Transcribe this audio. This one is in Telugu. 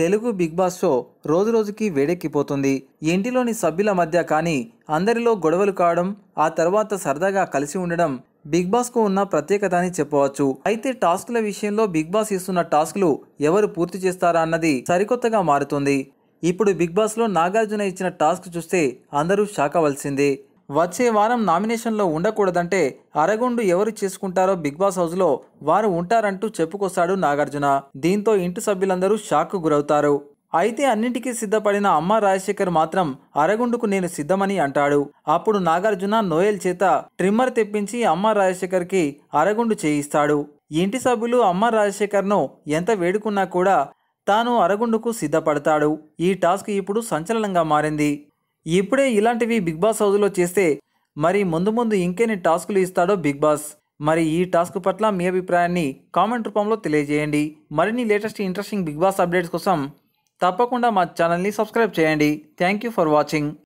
తెలుగు బిగ్ బాస్ షో రోజు రోజుకి వేడెక్కిపోతుంది ఇంటిలోని సభ్యుల మధ్య కానీ అందరిలో గొడవలు కావడం ఆ తర్వాత సరదాగా కలిసి ఉండడం బిగ్ కు ఉన్న ప్రత్యేకత అని చెప్పవచ్చు అయితే టాస్క్ల విషయంలో బిగ్ బాస్ ఇస్తున్న టాస్క్లు ఎవరు పూర్తి చేస్తారా అన్నది సరికొత్తగా మారుతుంది ఇప్పుడు బిగ్ బాస్లో నాగార్జున ఇచ్చిన టాస్క్ చూస్తే అందరూ షాక్ అవ్వాల్సిందే వచ్చే వారం నామినేషన్లో ఉండకూడదంటే అరగొండు ఎవరు చేసుకుంటారో బిగ్ బాస్ హౌస్లో వారు ఉంటారంటూ చెప్పుకొస్తాడు నాగార్జున దీంతో ఇంటి సభ్యులందరూ షాక్కు గురవుతారు అయితే అన్నింటికీ సిద్ధపడిన అమ్మ రాజశేఖర్ మాత్రం అరగుండుకు నేను సిద్ధమని అంటాడు అప్పుడు నాగార్జున నోయల్ చేత ట్రిమ్మర్ తెప్పించి అమ్మ రాజశేఖర్కి అరగుండు చేయిస్తాడు ఇంటి సభ్యులు అమ్మ రాజశేఖర్ను ఎంత వేడుకున్నా కూడా తాను అరగుండుకు సిద్ధపడతాడు ఈ టాస్క్ ఇప్పుడు సంచలనంగా మారింది ఇప్పుడే ఇలాంటివి బిగ్ బాస్ హౌజ్లో చేస్తే మరి ముందు ముందు ఇంకెన్ని టాస్కులు ఇస్తాడో బిగ్ బాస్ మరి ఈ టాస్క్ పట్ల మీ అభిప్రాయాన్ని కామెంట్ రూపంలో తెలియజేయండి మరిన్ని latest interesting Bigg Boss updates కోసం తప్పకుండా మా ఛానల్ని సబ్స్క్రైబ్ చేయండి థ్యాంక్ యూ ఫర్ వాచింగ్